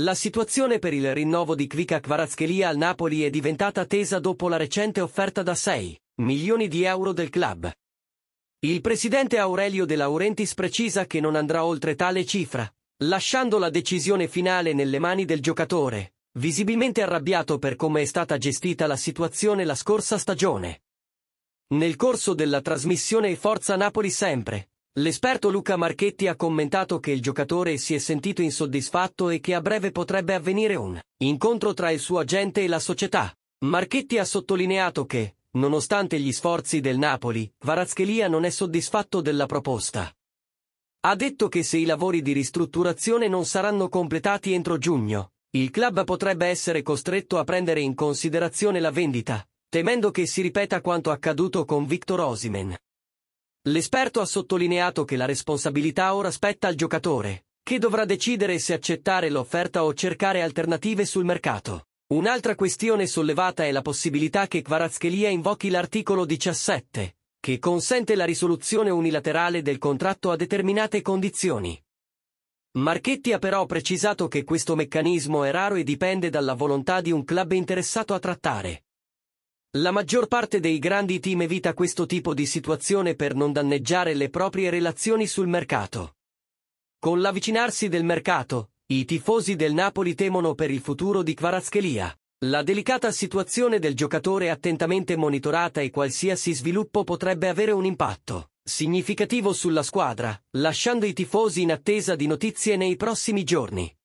La situazione per il rinnovo di Kvika Kvaratskhelia al Napoli è diventata tesa dopo la recente offerta da 6 milioni di euro del club. Il presidente Aurelio De Laurentiis precisa che non andrà oltre tale cifra, lasciando la decisione finale nelle mani del giocatore, visibilmente arrabbiato per come è stata gestita la situazione la scorsa stagione. Nel corso della trasmissione Forza Napoli sempre, L'esperto Luca Marchetti ha commentato che il giocatore si è sentito insoddisfatto e che a breve potrebbe avvenire un incontro tra il suo agente e la società. Marchetti ha sottolineato che, nonostante gli sforzi del Napoli, Varazchelia non è soddisfatto della proposta. Ha detto che se i lavori di ristrutturazione non saranno completati entro giugno, il club potrebbe essere costretto a prendere in considerazione la vendita, temendo che si ripeta quanto accaduto con Victor Osimen. L'esperto ha sottolineato che la responsabilità ora spetta al giocatore, che dovrà decidere se accettare l'offerta o cercare alternative sul mercato. Un'altra questione sollevata è la possibilità che Kvaratskhelia invochi l'articolo 17, che consente la risoluzione unilaterale del contratto a determinate condizioni. Marchetti ha però precisato che questo meccanismo è raro e dipende dalla volontà di un club interessato a trattare. La maggior parte dei grandi team evita questo tipo di situazione per non danneggiare le proprie relazioni sul mercato. Con l'avvicinarsi del mercato, i tifosi del Napoli temono per il futuro di Kvarazchelia. La delicata situazione del giocatore attentamente monitorata e qualsiasi sviluppo potrebbe avere un impatto significativo sulla squadra, lasciando i tifosi in attesa di notizie nei prossimi giorni.